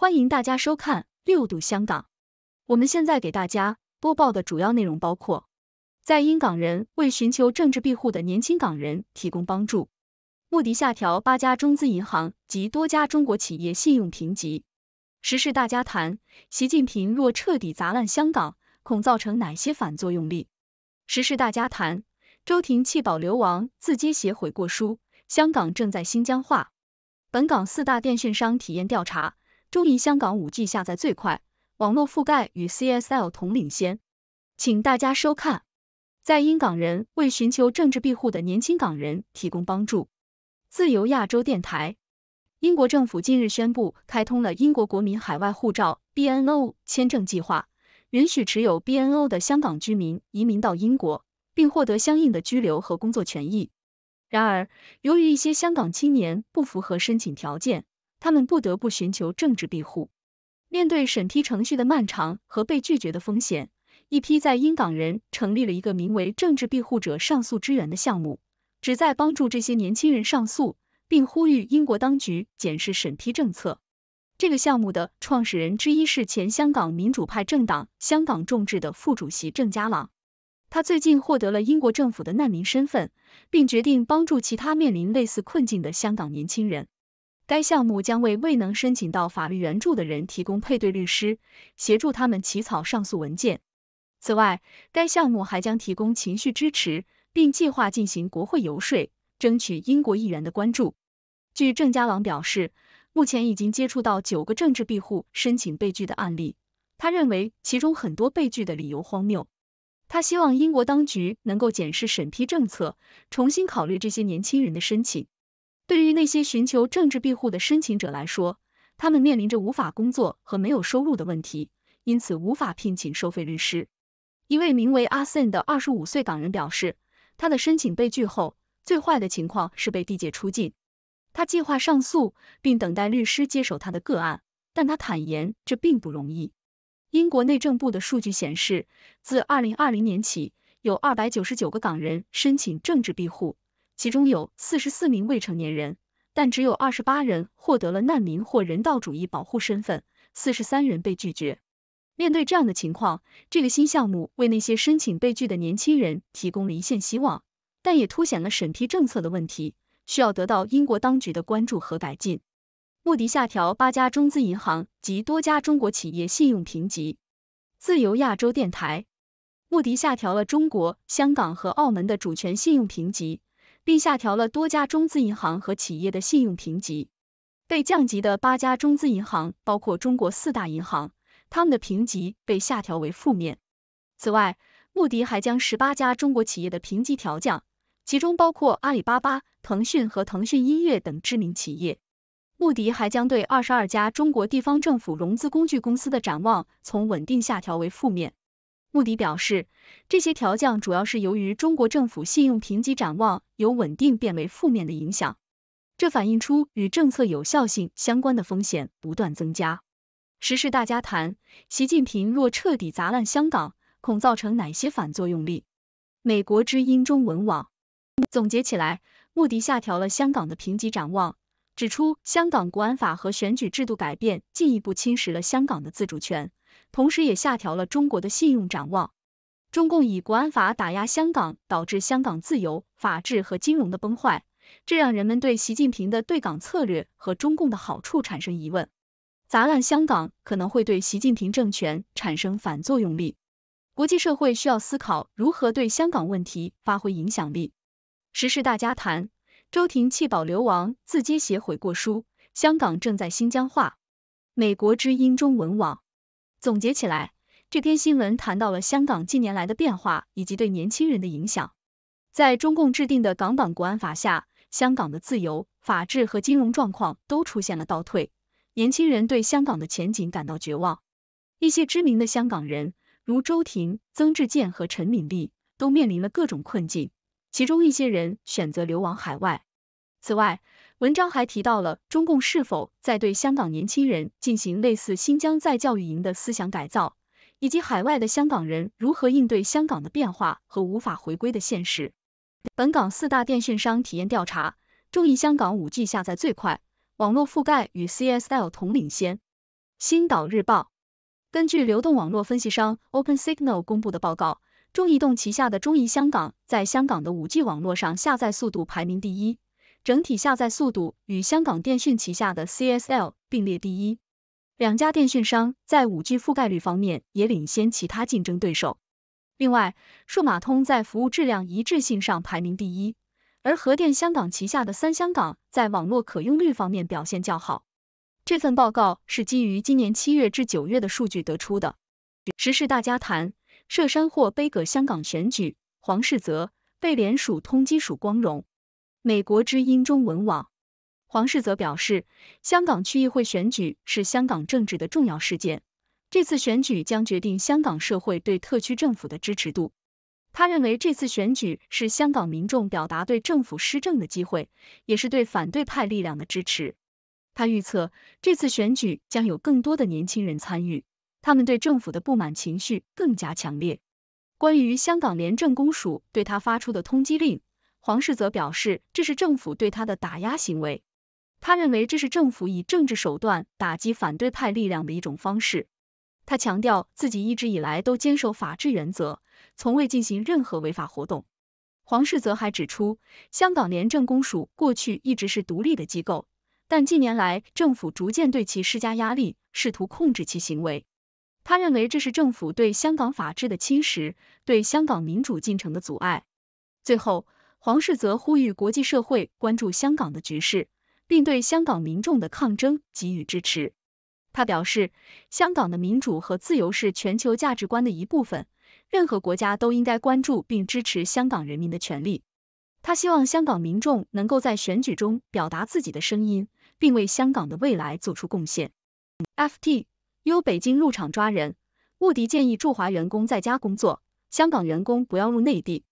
欢迎大家收看《六度香港》。我们现在给大家播报的主要内容包括：在英港人为寻求政治庇护的年轻港人提供帮助；穆迪下调八家中资银行及多家中国企业信用评级；时事大家谈：习近平若彻底砸烂香港，恐造成哪些反作用力？时事大家谈：周庭弃保流亡，自揭写悔过书；香港正在新疆化。本港四大电讯商体验调查。中银香港五 G 下载最快，网络覆盖与 CSL 同领先。请大家收看。在英港人为寻求政治庇护的年轻港人提供帮助。自由亚洲电台。英国政府近日宣布开通了英国国民海外护照 （BNO） 签证计划，允许持有 BNO 的香港居民移民到英国，并获得相应的居留和工作权益。然而，由于一些香港青年不符合申请条件。他们不得不寻求政治庇护。面对审批程序的漫长和被拒绝的风险，一批在英港人成立了一个名为“政治庇护者上诉支援”的项目，旨在帮助这些年轻人上诉，并呼吁英国当局检视审批政策。这个项目的创始人之一是前香港民主派政党香港众志的副主席郑家朗，他最近获得了英国政府的难民身份，并决定帮助其他面临类似困境的香港年轻人。该项目将为未能申请到法律援助的人提供配对律师，协助他们起草上诉文件。此外，该项目还将提供情绪支持，并计划进行国会游说，争取英国议员的关注。据郑家朗表示，目前已经接触到九个政治庇护申请被拒的案例，他认为其中很多被拒的理由荒谬。他希望英国当局能够检视审批政策，重新考虑这些年轻人的申请。对于那些寻求政治庇护的申请者来说，他们面临着无法工作和没有收入的问题，因此无法聘请收费律师。一位名为阿森的二十五岁港人表示，他的申请被拒后，最坏的情况是被递解出境。他计划上诉，并等待律师接手他的个案，但他坦言这并不容易。英国内政部的数据显示，自二零二零年起，有二百九十九个港人申请政治庇护。其中有四十四名未成年人，但只有二十八人获得了难民或人道主义保护身份，四十三人被拒绝。面对这样的情况，这个新项目为那些申请被拒的年轻人提供了一线希望，但也凸显了审批政策的问题，需要得到英国当局的关注和改进。穆迪下调八家中资银行及多家中国企业信用评级。自由亚洲电台，穆迪下调了中国、香港和澳门的主权信用评级。并下调了多家中资银行和企业的信用评级。被降级的八家中资银行包括中国四大银行，他们的评级被下调为负面。此外，穆迪还将十八家中国企业的评级调降，其中包括阿里巴巴、腾讯和腾讯音乐等知名企业。穆迪还将对二十二家中国地方政府融资工具公司的展望从稳定下调为负面。穆迪表示，这些调降主要是由于中国政府信用评级展望由稳定变为负面的影响，这反映出与政策有效性相关的风险不断增加。时事大家谈：习近平若彻底砸烂香港，恐造成哪些反作用力？美国之音中文网总结起来，穆迪下调了香港的评级展望，指出香港国安法和选举制度改变进一步侵蚀了香港的自主权。同时，也下调了中国的信用展望。中共以国安法打压香港，导致香港自由、法治和金融的崩坏，这让人们对习近平的对港策略和中共的好处产生疑问。砸烂香港可能会对习近平政权产生反作用力。国际社会需要思考如何对香港问题发挥影响力。时事大家谈：周庭弃保流亡，自揭写悔过书，香港正在新疆化。美国之音中文网。总结起来，这篇新闻谈到了香港近年来的变化以及对年轻人的影响。在中共制定的《港版国安法》下，香港的自由、法治和金融状况都出现了倒退，年轻人对香港的前景感到绝望。一些知名的香港人，如周庭、曾志健和陈敏莉，都面临了各种困境，其中一些人选择流亡海外。此外，文章还提到了中共是否在对香港年轻人进行类似新疆再教育营的思想改造，以及海外的香港人如何应对香港的变化和无法回归的现实。本港四大电讯商体验调查，中移香港五 G 下载最快，网络覆盖与 CSL 同领先。星岛日报，根据流动网络分析商 Open Signal 公布的报告，中移动旗下的中移香港在香港的五 G 网络上下载速度排名第一。整体下载速度与香港电讯旗下的 CSL 并列第一，两家电讯商在五 G 覆盖率方面也领先其他竞争对手。另外，数码通在服务质量一致性上排名第一，而核电香港旗下的三香港在网络可用率方面表现较好。这份报告是基于今年七月至九月的数据得出的。时事大家谈：涉山货背葛香港选举，黄世泽被联署通缉，署光荣。美国之音中文网，黄世则表示，香港区议会选举是香港政治的重要事件。这次选举将决定香港社会对特区政府的支持度。他认为这次选举是香港民众表达对政府施政的机会，也是对反对派力量的支持。他预测这次选举将有更多的年轻人参与，他们对政府的不满情绪更加强烈。关于香港廉政公署对他发出的通缉令。黄世泽表示，这是政府对他的打压行为。他认为这是政府以政治手段打击反对派力量的一种方式。他强调自己一直以来都坚守法治原则，从未进行任何违法活动。黄世泽还指出，香港廉政公署过去一直是独立的机构，但近年来政府逐渐对其施加压力，试图控制其行为。他认为这是政府对香港法治的侵蚀，对香港民主进程的阻碍。最后。黄世泽呼吁国际社会关注香港的局势，并对香港民众的抗争给予支持。他表示，香港的民主和自由是全球价值观的一部分，任何国家都应该关注并支持香港人民的权利。他希望香港民众能够在选举中表达自己的声音，并为香港的未来做出贡献。FTU 北京入场抓人，穆迪建议驻华员工在家工作，香港员工不要入内地。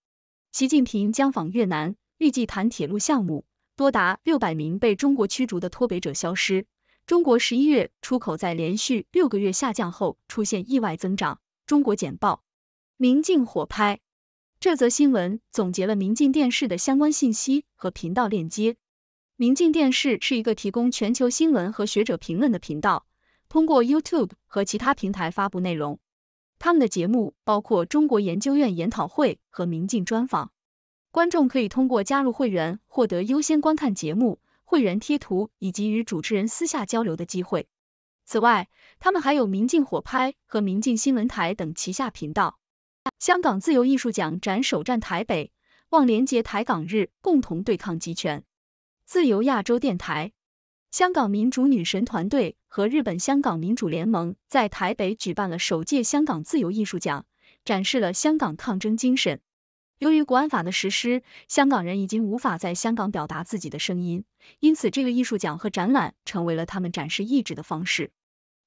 习近平将访越南，预计谈铁路项目。多达六百名被中国驱逐的脱北者消失。中国十一月出口在连续六个月下降后出现意外增长。中国简报，明镜火拍。这则新闻总结了明镜电视的相关信息和频道链接。明镜电视是一个提供全球新闻和学者评论的频道，通过 YouTube 和其他平台发布内容。他们的节目包括中国研究院研讨会和明镜专访。观众可以通过加入会员获得优先观看节目、会员贴图以及与主持人私下交流的机会。此外，他们还有明镜火拍和明镜新闻台等旗下频道。香港自由艺术奖展首站台北，望连结台港日，共同对抗集权。自由亚洲电台。香港民主女神团队和日本香港民主联盟在台北举办了首届香港自由艺术奖，展示了香港抗争精神。由于国安法的实施，香港人已经无法在香港表达自己的声音，因此这个艺术奖和展览成为了他们展示意志的方式。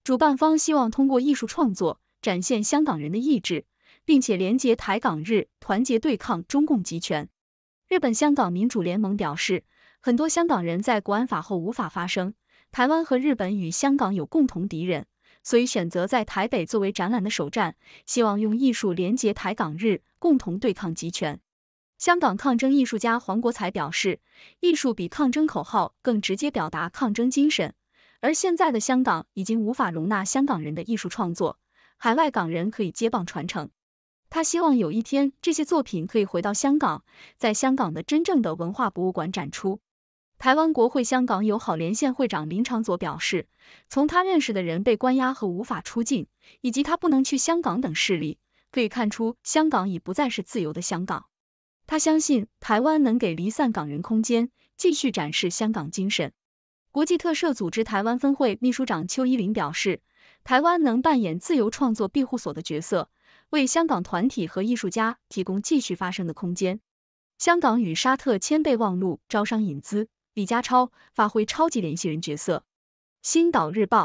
主办方希望通过艺术创作展现香港人的意志，并且连结台港日，团结对抗中共集权。日本香港民主联盟表示。很多香港人在国安法后无法发声，台湾和日本与香港有共同敌人，所以选择在台北作为展览的首站，希望用艺术连接台港日，共同对抗集权。香港抗争艺术家黄国才表示，艺术比抗争口号更直接表达抗争精神，而现在的香港已经无法容纳香港人的艺术创作，海外港人可以接棒传承。他希望有一天这些作品可以回到香港，在香港的真正的文化博物馆展出。台湾国会香港友好连线会长林长佐表示，从他认识的人被关押和无法出境，以及他不能去香港等事例，可以看出香港已不再是自由的香港。他相信台湾能给离散港人空间，继续展示香港精神。国际特赦组织台湾分会秘书长邱依林表示，台湾能扮演自由创作庇护所的角色，为香港团体和艺术家提供继续发声的空间。香港与沙特签备忘录，招商引资。李家超发挥超级联系人角色。《星岛日报》：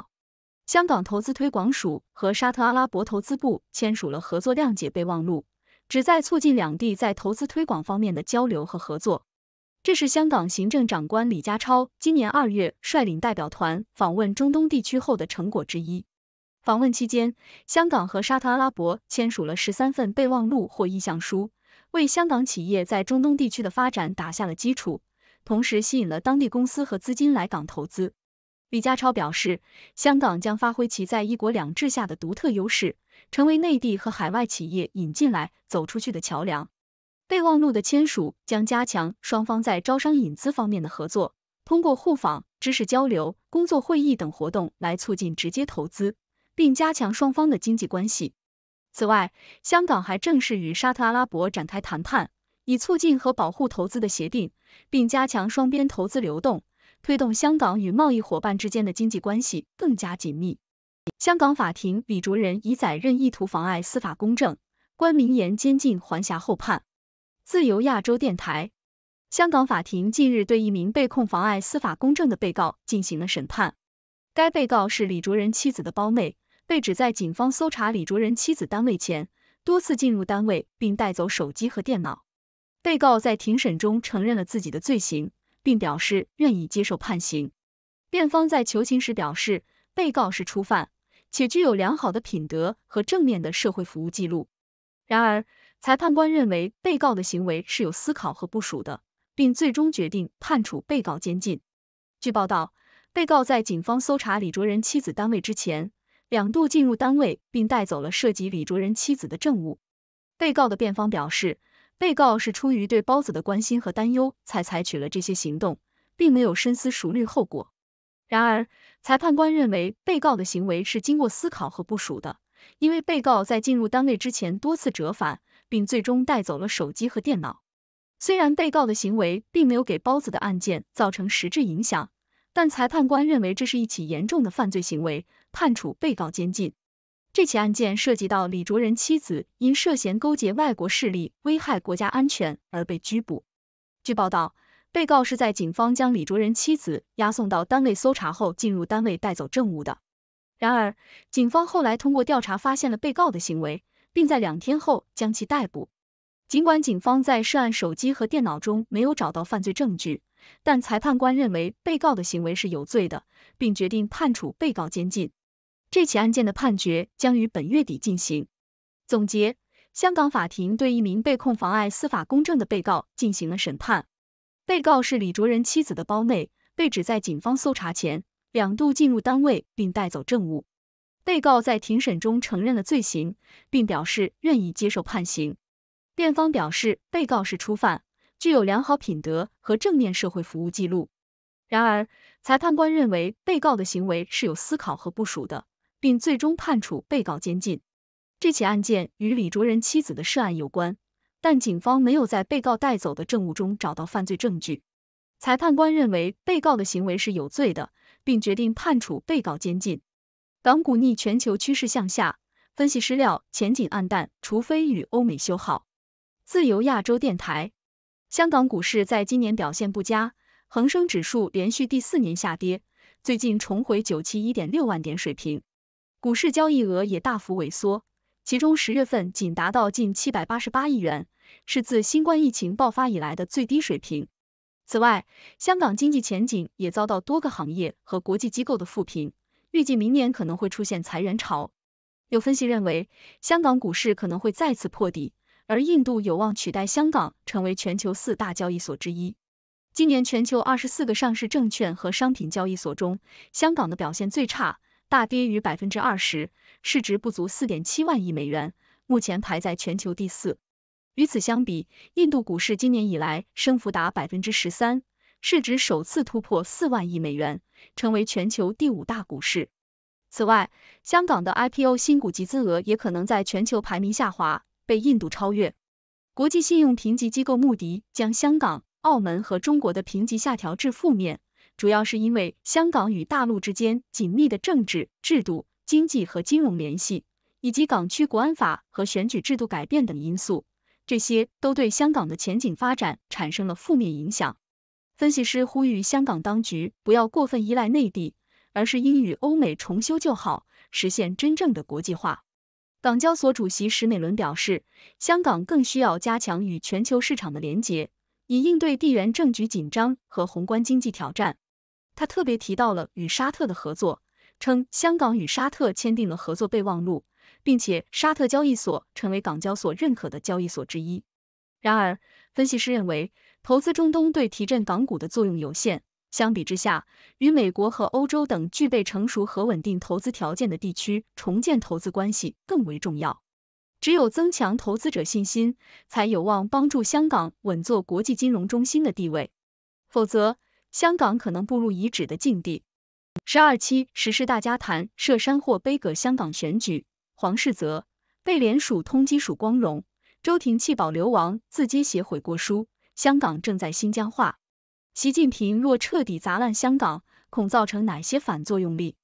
香港投资推广署和沙特阿拉伯投资部签署了合作谅解备忘录，旨在促进两地在投资推广方面的交流和合作。这是香港行政长官李家超今年二月率领代表团访问中东地区后的成果之一。访问期间，香港和沙特阿拉伯签署了十三份备忘录或意向书，为香港企业在中东地区的发展打下了基础。同时吸引了当地公司和资金来港投资。李家超表示，香港将发挥其在一国两制下的独特优势，成为内地和海外企业引进来、走出去的桥梁。备忘录的签署将加强双方在招商引资方面的合作，通过互访、知识交流、工作会议等活动来促进直接投资，并加强双方的经济关系。此外，香港还正式与沙特阿拉伯展开谈判。以促进和保护投资的协定，并加强双边投资流动，推动香港与贸易伙伴之间的经济关系更加紧密。香港法庭李卓人以载任意图妨碍司法公正，关明言监禁环辖后判。自由亚洲电台，香港法庭近日对一名被控妨碍司法公正的被告进行了审判。该被告是李卓人妻子的胞妹，被指在警方搜查李卓人妻子单位前，多次进入单位并带走手机和电脑。被告在庭审中承认了自己的罪行，并表示愿意接受判刑。辩方在求情时表示，被告是初犯，且具有良好的品德和正面的社会服务记录。然而，裁判官认为被告的行为是有思考和部署的，并最终决定判处被告监禁。据报道，被告在警方搜查李卓人妻子单位之前，两度进入单位并带走了涉及李卓人妻子的证物。被告的辩方表示。被告是出于对包子的关心和担忧才采取了这些行动，并没有深思熟虑后果。然而，裁判官认为被告的行为是经过思考和部署的，因为被告在进入单位之前多次折返，并最终带走了手机和电脑。虽然被告的行为并没有给包子的案件造成实质影响，但裁判官认为这是一起严重的犯罪行为，判处被告监禁。这起案件涉及到李卓人妻子因涉嫌勾结外国势力、危害国家安全而被拘捕。据报道，被告是在警方将李卓人妻子押送到单位搜查后进入单位带走证物的。然而，警方后来通过调查发现了被告的行为，并在两天后将其逮捕。尽管警方在涉案手机和电脑中没有找到犯罪证据，但裁判官认为被告的行为是有罪的，并决定判处被告监禁。这起案件的判决将于本月底进行。总结：香港法庭对一名被控妨碍司法公正的被告进行了审判。被告是李卓人妻子的胞妹，被指在警方搜查前两度进入单位并带走证物。被告在庭审中承认了罪行，并表示愿意接受判刑。辩方表示，被告是初犯，具有良好品德和正面社会服务记录。然而，裁判官认为被告的行为是有思考和部署的。并最终判处被告监禁。这起案件与李卓人妻子的涉案有关，但警方没有在被告带走的证物中找到犯罪证据。裁判官认为被告的行为是有罪的，并决定判处被告监禁。港股逆全球趋势向下，分析师料前景黯淡，除非与欧美修好。自由亚洲电台，香港股市在今年表现不佳，恒生指数连续第四年下跌，最近重回九七一点六万点水平。股市交易额也大幅萎缩，其中十月份仅达到近七百八十八亿元，是自新冠疫情爆发以来的最低水平。此外，香港经济前景也遭到多个行业和国际机构的负评，预计明年可能会出现裁员潮。有分析认为，香港股市可能会再次破底，而印度有望取代香港成为全球四大交易所之一。今年全球二十四个上市证券和商品交易所中，香港的表现最差。大跌逾百分之二十，市值不足四点七万亿美元，目前排在全球第四。与此相比，印度股市今年以来升幅达百分之十三，市值首次突破四万亿美元，成为全球第五大股市。此外，香港的 IPO 新股集资额也可能在全球排名下滑，被印度超越。国际信用评级机构穆迪将香港、澳门和中国的评级下调至负面。主要是因为香港与大陆之间紧密的政治、制度、经济和金融联系，以及港区国安法和选举制度改变等因素，这些都对香港的前景发展产生了负面影响。分析师呼吁香港当局不要过分依赖内地，而是应与欧美重修旧好，实现真正的国际化。港交所主席史美伦表示，香港更需要加强与全球市场的连接，以应对地缘政局紧张和宏观经济挑战。他特别提到了与沙特的合作，称香港与沙特签订了合作备忘录，并且沙特交易所成为港交所认可的交易所之一。然而，分析师认为，投资中东对提振港股的作用有限。相比之下，与美国和欧洲等具备成熟和稳定投资条件的地区重建投资关系更为重要。只有增强投资者信心，才有望帮助香港稳坐国际金融中心的地位，否则。香港可能步入遗址的境地。十二期时事大家谈涉山货悲歌香港选举黄世泽被联署通缉署光荣周庭弃保流亡自揭写悔过书香港正在新疆化习近平若彻底砸烂香港恐造成哪些反作用力？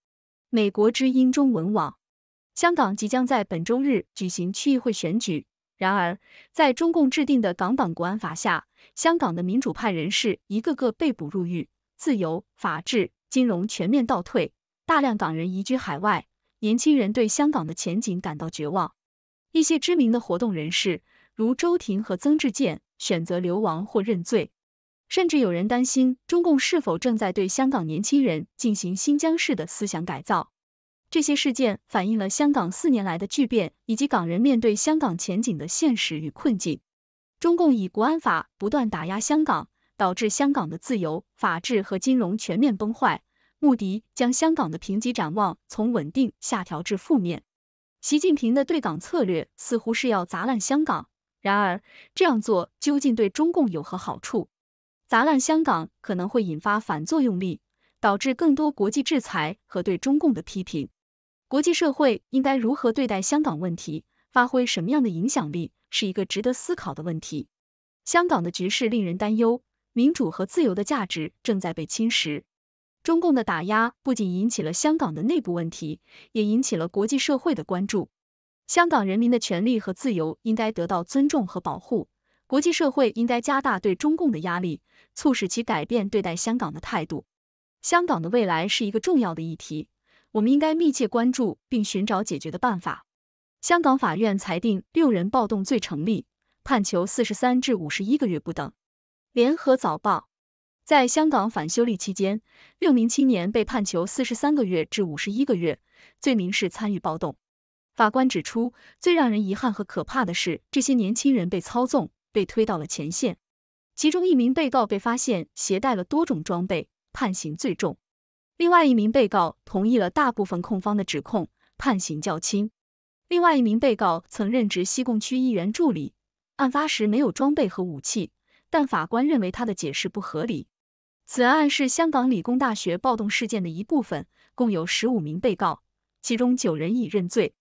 美国之音中文网香港即将在本周日举行区议会选举。然而，在中共制定的《港版国安法》下，香港的民主派人士一个个被捕入狱，自由、法治、金融全面倒退，大量港人移居海外，年轻人对香港的前景感到绝望。一些知名的活动人士，如周庭和曾志健，选择流亡或认罪，甚至有人担心中共是否正在对香港年轻人进行新疆式的思想改造。这些事件反映了香港四年来的巨变，以及港人面对香港前景的现实与困境。中共以国安法不断打压香港，导致香港的自由、法治和金融全面崩坏。穆迪将香港的评级展望从稳定下调至负面。习近平的对港策略似乎是要砸烂香港，然而这样做究竟对中共有何好处？砸烂香港可能会引发反作用力，导致更多国际制裁和对中共的批评。国际社会应该如何对待香港问题，发挥什么样的影响力，是一个值得思考的问题。香港的局势令人担忧，民主和自由的价值正在被侵蚀。中共的打压不仅引起了香港的内部问题，也引起了国际社会的关注。香港人民的权利和自由应该得到尊重和保护，国际社会应该加大对中共的压力，促使其改变对待香港的态度。香港的未来是一个重要的议题。我们应该密切关注并寻找解决的办法。香港法院裁定六人暴动罪成立，判囚四十三至五十一个月不等。联合早报：在香港反修例期间，六名青年被判囚四十三个月至五十一个月，罪名是参与暴动。法官指出，最让人遗憾和可怕的是，这些年轻人被操纵，被推到了前线。其中一名被告被发现携带了多种装备，判刑最重。另外一名被告同意了大部分控方的指控，判刑较轻。另外一名被告曾任职西贡区议员助理，案发时没有装备和武器，但法官认为他的解释不合理。此案是香港理工大学暴动事件的一部分，共有十五名被告，其中九人已认罪。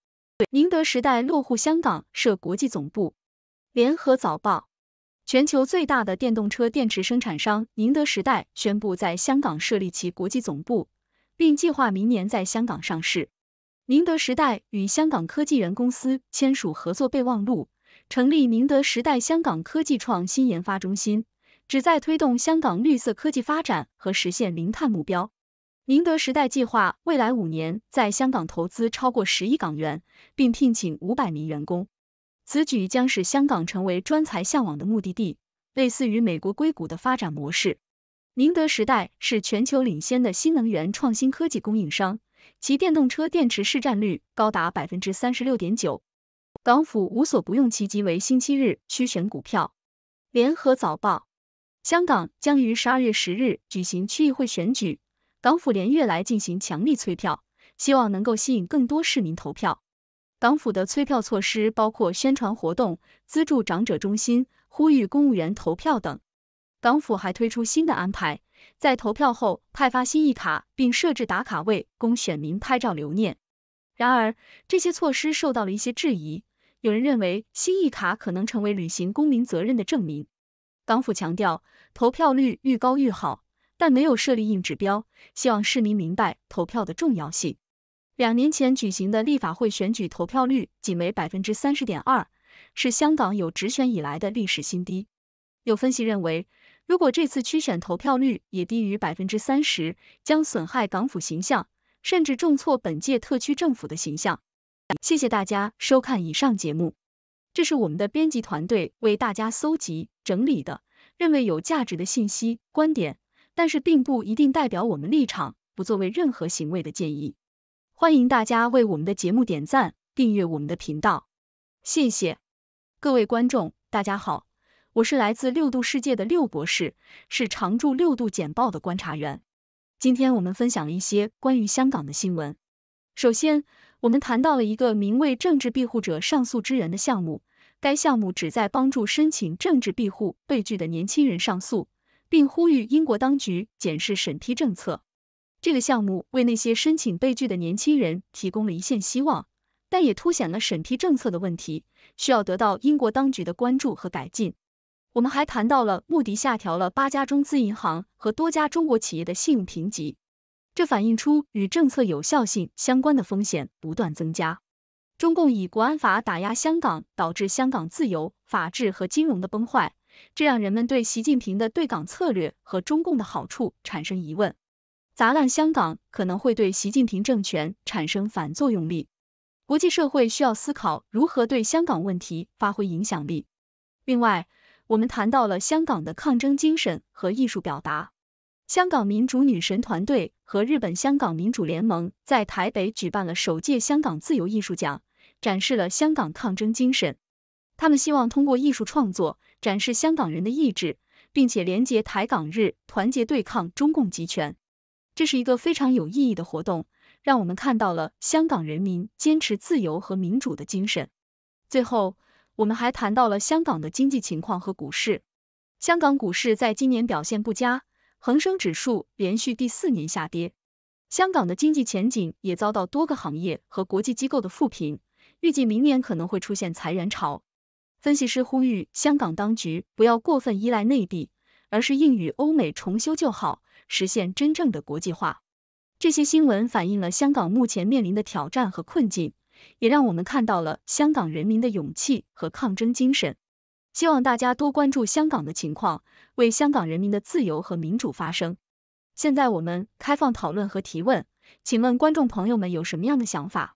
宁德时代落户香港设国际总部。联合早报。全球最大的电动车电池生产商宁德时代宣布在香港设立其国际总部，并计划明年在香港上市。宁德时代与香港科技园公司签署合作备忘录，成立宁德时代香港科技创新研发中心，旨在推动香港绿色科技发展和实现零碳目标。宁德时代计划未来五年在香港投资超过十亿港元，并聘请五百名员工。此举将使香港成为专才向往的目的地，类似于美国硅谷的发展模式。宁德时代是全球领先的新能源创新科技供应商，其电动车电池市占率高达百分之三十六点九。港府无所不用其极为星期日区选股票。联合早报：香港将于十二月十日举行区议会选举，港府连月来进行强力催票，希望能够吸引更多市民投票。港府的催票措施包括宣传活动、资助长者中心、呼吁公务员投票等。港府还推出新的安排，在投票后派发心意卡，并设置打卡位供选民拍照留念。然而，这些措施受到了一些质疑，有人认为心意卡可能成为履行公民责任的证明。港府强调，投票率愈高愈好，但没有设立硬指标，希望市民明白投票的重要性。两年前举行的立法会选举投票率仅为百分之三十点二，是香港有直选以来的历史新低。有分析认为，如果这次区选投票率也低于百分之三十，将损害港府形象，甚至重挫本届特区政府的形象。谢谢大家收看以上节目，这是我们的编辑团队为大家搜集整理的，认为有价值的信息观点，但是并不一定代表我们立场，不作为任何行为的建议。欢迎大家为我们的节目点赞、订阅我们的频道，谢谢各位观众。大家好，我是来自六度世界的六博士，是常驻六度简报的观察员。今天我们分享了一些关于香港的新闻。首先，我们谈到了一个名为“政治庇护者上诉之人的项目”，该项目旨在帮助申请政治庇护被拒的年轻人上诉，并呼吁英国当局检视审批政策。这个项目为那些申请被拒的年轻人提供了一线希望，但也凸显了审批政策的问题，需要得到英国当局的关注和改进。我们还谈到了穆迪下调了八家中资银行和多家中国企业的信用评级，这反映出与政策有效性相关的风险不断增加。中共以国安法打压香港，导致香港自由、法治和金融的崩坏，这让人们对习近平的对港策略和中共的好处产生疑问。砸烂香港可能会对习近平政权产生反作用力，国际社会需要思考如何对香港问题发挥影响力。另外，我们谈到了香港的抗争精神和艺术表达。香港民主女神团队和日本香港民主联盟在台北举办了首届香港自由艺术奖，展示了香港抗争精神。他们希望通过艺术创作展示香港人的意志，并且连接台港日，团结对抗中共集权。这是一个非常有意义的活动，让我们看到了香港人民坚持自由和民主的精神。最后，我们还谈到了香港的经济情况和股市。香港股市在今年表现不佳，恒生指数连续第四年下跌。香港的经济前景也遭到多个行业和国际机构的负评，预计明年可能会出现裁员潮。分析师呼吁香港当局不要过分依赖内地，而是应与欧美重修旧好。实现真正的国际化。这些新闻反映了香港目前面临的挑战和困境，也让我们看到了香港人民的勇气和抗争精神。希望大家多关注香港的情况，为香港人民的自由和民主发声。现在我们开放讨论和提问，请问观众朋友们有什么样的想法？